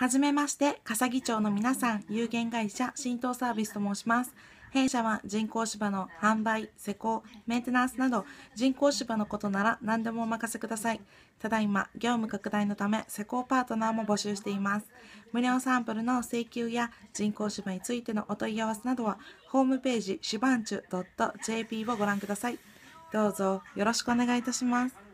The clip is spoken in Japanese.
はじめまして、笠木町の皆さん、有限会社浸透サービスと申します。弊社は人工芝の販売、施工、メンテナンスなど人工芝のことなら何でもお任せください。ただいま、業務拡大のため施工パートナーも募集しています。無料サンプルの請求や人工芝についてのお問い合わせなどは、ホームページシュバンチ .jp をご覧ください。どうぞよろしくお願いいたします。